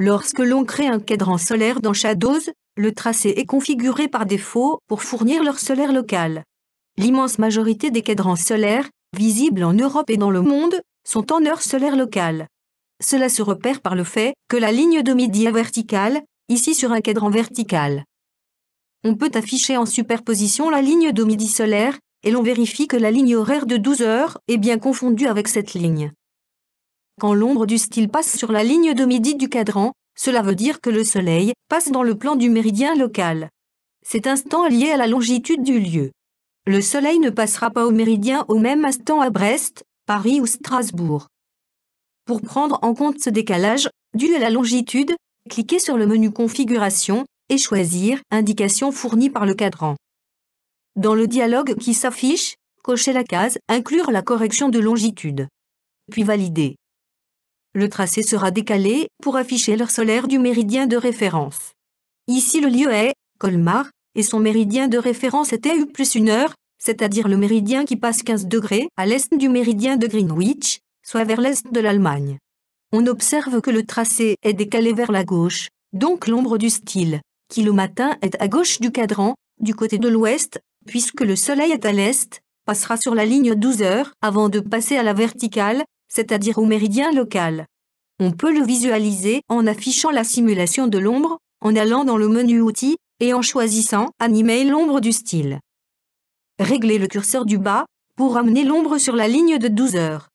Lorsque l'on crée un cadran solaire dans Shadows, le tracé est configuré par défaut pour fournir l'heure solaire locale. L'immense majorité des cadrans solaires, visibles en Europe et dans le monde, sont en heure solaire locale. Cela se repère par le fait que la ligne de midi est verticale, ici sur un cadran vertical. On peut afficher en superposition la ligne de midi solaire, et l'on vérifie que la ligne horaire de 12 heures est bien confondue avec cette ligne. Quand l'ombre du style passe sur la ligne de midi du cadran, cela veut dire que le Soleil passe dans le plan du méridien local. Cet instant est lié à la longitude du lieu. Le Soleil ne passera pas au méridien au même instant à Brest, Paris ou Strasbourg. Pour prendre en compte ce décalage, dû à la longitude, cliquez sur le menu Configuration et choisir Indication fournie par le cadran. Dans le dialogue qui s'affiche, cochez la case Inclure la correction de longitude. Puis Valider le tracé sera décalé pour afficher l'heure solaire du méridien de référence. Ici le lieu est Colmar, et son méridien de référence était U plus une heure, c'est-à-dire le méridien qui passe 15 degrés à l'est du méridien de Greenwich, soit vers l'est de l'Allemagne. On observe que le tracé est décalé vers la gauche, donc l'ombre du style, qui le matin est à gauche du cadran, du côté de l'ouest, puisque le soleil est à l'est, passera sur la ligne 12 heures avant de passer à la verticale, c'est-à-dire au méridien local. On peut le visualiser en affichant la simulation de l'ombre, en allant dans le menu Outils et en choisissant Animer l'ombre du style. Réglez le curseur du bas pour amener l'ombre sur la ligne de 12 heures.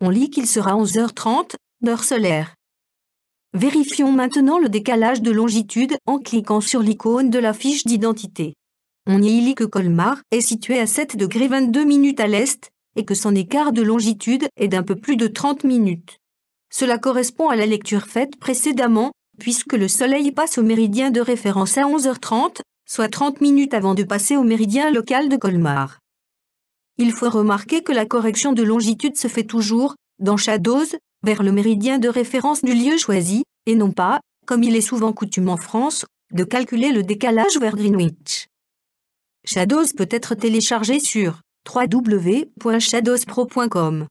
On lit qu'il sera 11h30, heure solaire. Vérifions maintenant le décalage de longitude en cliquant sur l'icône de la fiche d'identité. On y lit que Colmar est situé à 7 degrés 22 minutes à l'est et que son écart de longitude est d'un peu plus de 30 minutes. Cela correspond à la lecture faite précédemment, puisque le Soleil passe au méridien de référence à 11h30, soit 30 minutes avant de passer au méridien local de Colmar. Il faut remarquer que la correction de longitude se fait toujours, dans Shadows, vers le méridien de référence du lieu choisi, et non pas, comme il est souvent coutume en France, de calculer le décalage vers Greenwich. Shadows peut être téléchargé sur www.shadowspro.com